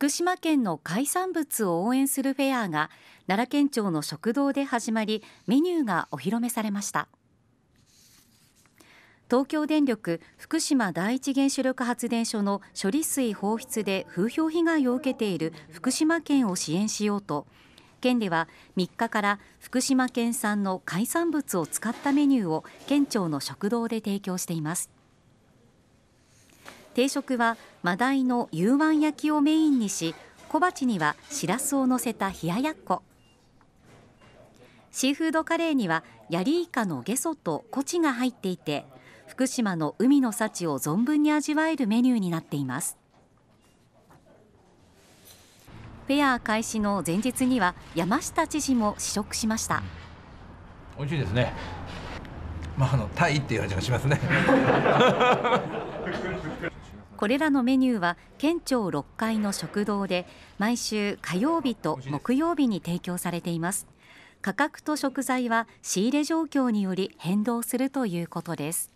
福島県の海産物を応援するフェアが奈良県庁の食堂で始まりメニューがお披露目されました東京電力福島第一原子力発電所の処理水放出で風評被害を受けている福島県を支援しようと県では3日から福島県産の海産物を使ったメニューを県庁の食堂で提供しています定食はマダイの夕飯焼きをメインにし小鉢にはしらすを乗せた冷ややっこシーフードカレーにはヤリイカのゲソとコチが入っていて福島の海の幸を存分に味わえるメニューになっていますフェア開始の前日には山下知事も試食しました美味しいですねまあ、あのタイっていう味がしますね これらのメニューは県庁6階の食堂で毎週火曜日と木曜日に提供されています価格と食材は仕入れ状況により変動するということです